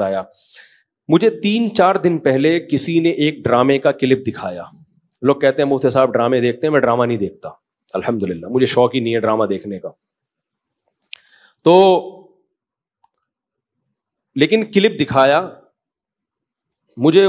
बताया मुझे तीन चार दिन पहले किसी ने एक ड्रामे का क्लिप दिखाया लोग कहते हैं मुफ्ती साहब ड्रामे देखते हैं मैं ड्रामा नहीं देखता अल्हम्दुलिल्लाह मुझे शौक ही नहीं है ड्रामा देखने का तो लेकिन क्लिप दिखाया मुझे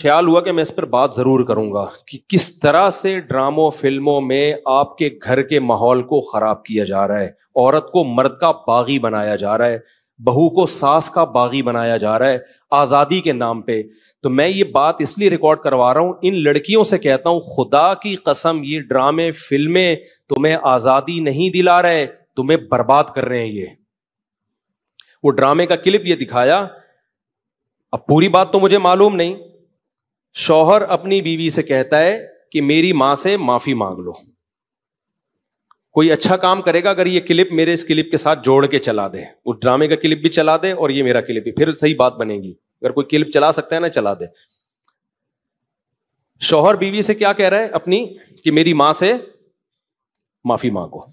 ख्याल हुआ कि मैं इस पर बात ज़रूर करूंगा कि किस तरह से ड्रामों फिल्मों में आपके घर के माहौल को ख़राब किया जा रहा है औरत को मर्द का बागी बनाया जा रहा है बहू को सास का बागी बनाया जा रहा है आज़ादी के नाम पे तो मैं ये बात इसलिए रिकॉर्ड करवा रहा हूं इन लड़कियों से कहता हूं खुदा की कसम ये ड्रामे फिल्में तुम्हें आज़ादी नहीं दिला रहे तुम्हें बर्बाद कर रहे हैं ये वो ड्रामे का क्लिप ये दिखाया अब पूरी बात तो मुझे मालूम नहीं शौहर अपनी बीवी से कहता है कि मेरी मां से माफ़ी मांग लो कोई अच्छा काम करेगा अगर ये क्लिप मेरे इस क्लिप के साथ जोड़ के चला दे उस ड्रामे का क्लिप भी चला दे और ये मेरा क्लिप भी फिर सही बात बनेगी अगर कोई क्लिप चला सकता है ना चला दे शोहर बीवी से क्या कह रहा है अपनी कि मेरी मां से माफी मांगो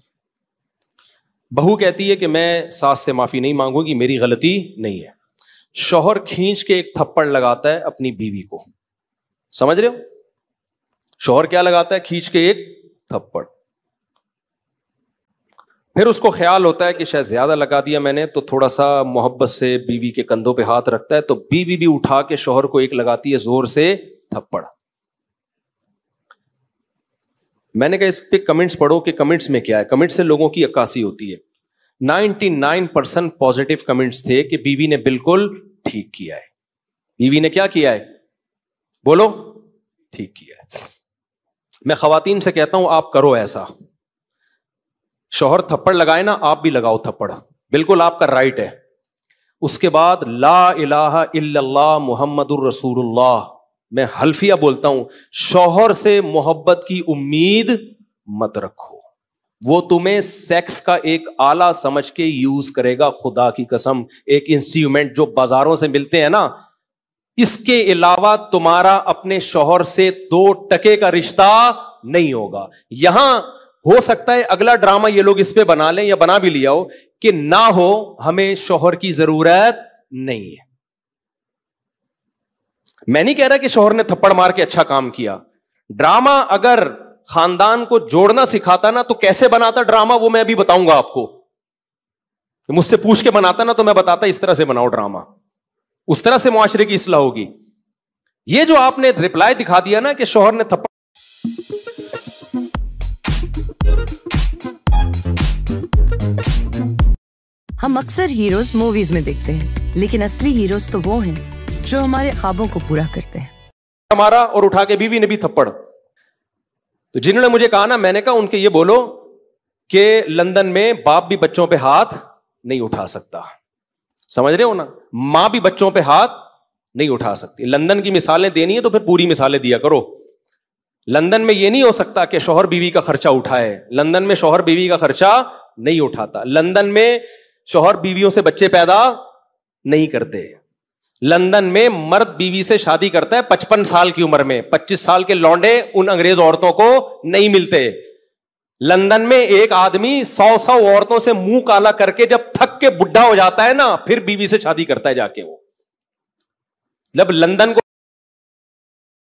बहू कहती है कि मैं सास से माफी नहीं मांगूंगी मेरी गलती नहीं है शोहर खींच के एक थप्पड़ लगाता है अपनी बीवी को समझ रहे हो शोहर क्या लगाता है खींच के एक थप्पड़ फिर उसको ख्याल होता है कि शायद ज्यादा लगा दिया मैंने तो थोड़ा सा मोहब्बत से बीवी के कंधों पे हाथ रखता है तो बीवी भी उठा के शोहर को एक लगाती है जोर से थप्पड़ मैंने कहा इस पे कमेंट्स पढ़ो कि कमेंट्स में क्या है कमेंट्स से लोगों की अक्कासी होती है ninety nine percent positive comments थे कि बीवी ने बिल्कुल ठीक किया है बीवी ने क्या किया है बोलो ठीक किया है मैं खातन से कहता हूं आप करो ऐसा शोहर थप्पड़ लगाए ना आप भी लगाओ थप्पड़ बिल्कुल आपका राइट है उसके बाद ला इलाहा इल्लल्लाह मुहम्मदुर रसूलुल्लाह मैं हल्फिया बोलता हूं शोहर से मोहब्बत की उम्मीद मत रखो वो तुम्हें सेक्स का एक आला समझ के यूज करेगा खुदा की कसम एक इंस्ट्रूमेंट जो बाजारों से मिलते हैं ना इसके अलावा तुम्हारा अपने शोहर से दो टके का रिश्ता नहीं होगा यहां हो सकता है अगला ड्रामा ये लोग इस पर बना लें या बना भी लिया हो कि ना हो हमें शोहर की जरूरत नहीं है मैं नहीं कह रहा कि शोहर ने थप्पड़ मार के अच्छा काम किया ड्रामा अगर खानदान को जोड़ना सिखाता ना तो कैसे बनाता ड्रामा वो मैं अभी बताऊंगा आपको तो मुझसे पूछ के बनाता ना तो मैं बताता इस तरह से बनाओ ड्रामा उस तरह से मुआरे की इसलाह होगी ये जो आपने रिप्लाई दिखा दिया ना कि शोहर ने थप्पड़ हम अक्सर हीरोज मूवीज में देखते हैं लेकिन असली हीरोज तो वो हैं जो हमारे ख्वाबों को पूरा करते हैं हमारा और उठा के बीवी ने भी थप्पड़ तो जिन्होंने मुझे कहा ना मैंने कहा उनके ये बोलो कि लंदन में बाप भी बच्चों पे हाथ नहीं उठा सकता समझ रहे हो ना मां भी बच्चों पे हाथ नहीं उठा सकती लंदन की मिसालें देनी है तो फिर पूरी मिसालें दिया करो लंदन में यह नहीं हो सकता कि शोहर बीवी का खर्चा उठाए लंदन में शोहर बीवी का खर्चा नहीं उठाता लंदन में शोहर बीवियों से बच्चे पैदा नहीं करते लंदन में मर्द बीवी से शादी करता है पचपन साल की उम्र में पच्चीस साल के लौंडे उन अंग्रेज औरतों को नहीं मिलते लंदन में एक आदमी सौ सौ औरतों से मुंह काला करके जब थक के बुढ़ा हो जाता है ना फिर बीवी से शादी करता है जाके वो जब लंदन को